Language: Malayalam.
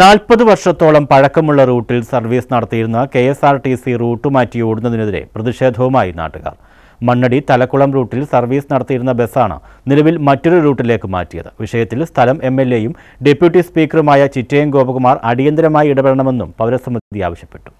നാൽപ്പത് വർഷത്തോളം പഴക്കമുള്ള റൂട്ടിൽ സർവീസ് നടത്തിയിരുന്ന K S R T C route മാറ്റി ഓടുന്നതിനെതിരെ പ്രതിഷേധവുമായി നാട്ടുകാർ മണ്ണടി തലക്കുളം റൂട്ടിൽ സർവീസ് നടത്തിയിരുന്ന ബസ്സാണ് നിലവിൽ മറ്റൊരു റൂട്ടിലേക്ക് മാറ്റിയത് വിഷയത്തിൽ സ്ഥലം എം എൽ എയും ഡെപ്യൂട്ടി സ്പീക്കറുമായ ചിറ്റയം ഗോപകുമാർ അടിയന്തരമായി ഇടപെടണമെന്നും പൗരസമിതി ആവശ്യപ്പെട്ടു